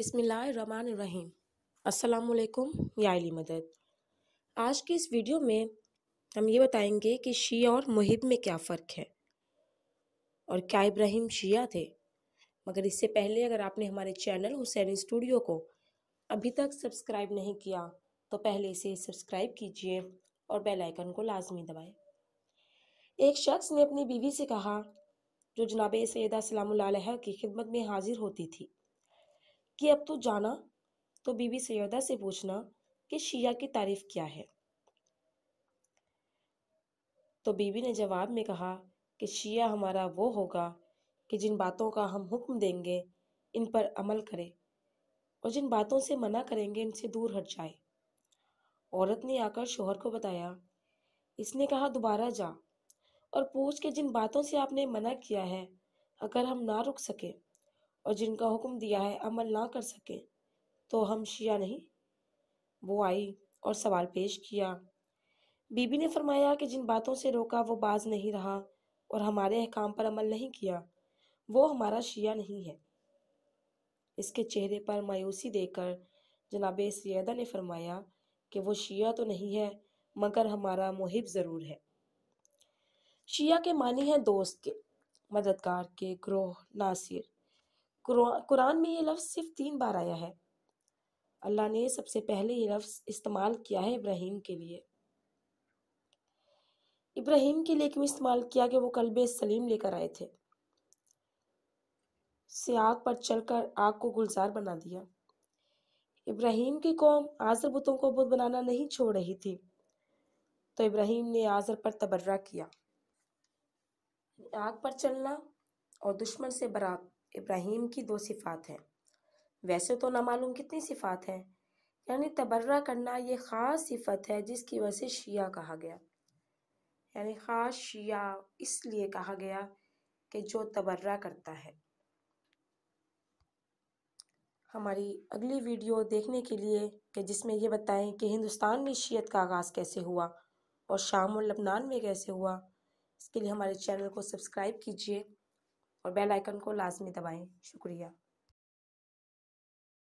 बिसमीम् असलकुम याली मदद आज के इस वीडियो में हम ये बताएंगे कि शिया और मुहिब में क्या फ़र्क है और क्या इब्राहिम शिया थे मगर इससे पहले अगर आपने हमारे चैनल हुसैन स्टूडियो को अभी तक सब्सक्राइब नहीं किया तो पहले इसे सब्सक्राइब कीजिए और बेल आइकन को लाजमी दबाएं एक शख्स ने अपनी बीवी से कहा जो जनाब सैदा सलाम की खिदमत में हाजिर होती थी कि अब तो जाना तो बीबी सैदा से पूछना कि शिया की तारीफ क्या है तो बीबी ने जवाब में कहा कि शिया हमारा वो होगा कि जिन बातों का हम हुक्म देंगे इन पर अमल करे और जिन बातों से मना करेंगे इनसे दूर हट जाए औरत ने आकर शोहर को बताया इसने कहा दोबारा जा और पूछ के जिन बातों से आपने मना किया है अगर हम ना रुक सके और जिनका हुक्म दिया है अमल ना कर सके तो हम शिया नहीं वो आई और सवाल पेश किया बीबी ने फरमाया कि जिन बातों से रोका वो बाज नहीं रहा और हमारे अहकाम पर अमल नहीं किया वो हमारा शिया नहीं है इसके चेहरे पर मायूसी देकर जनाब सैदा ने फरमाया कि वो शिया तो नहीं है मगर हमारा मुहिब ज़रूर है शिया के मानी हैं दोस्त के मददगार के ग्रोह नासिर कुरान में ये लफ्ज़ सिर्फ तीन बार आया है अल्लाह ने सबसे पहले ये लफ्ज़ इस्तेमाल किया है इब्राहिम के लिए इब्राहिम के लिए क्यों इस्तेमाल किया कि वो कल्ब सलीम लेकर आए थे से आग पर चलकर आग को गुलजार बना दिया इब्राहिम की कौम आज़र बुतों को बुत बनाना नहीं छोड़ रही थी तो इब्राहिम ने आज़र पर तबर्रा किया आग पर चलना और दुश्मन से बरात इब्राहिम की दो सिफ़ात हैं वैसे तो ना मालूम कितनी सिफ़ात हैं यानी तबर्रा करना ये ख़ास सिफत है जिसकी वजह से शिया कहा गया यानी ख़ास शिया इसलिए कहा गया कि जो तबर्रा करता है हमारी अगली वीडियो देखने के लिए कि जिसमें ये बताएं कि हिंदुस्तान में शीयत का आगाज़ कैसे हुआ और शाम और लबनान में कैसे हुआ इसके लिए हमारे चैनल को सब्सक्राइब कीजिए और बेल आइकन को लाजमी दबाएं शुक्रिया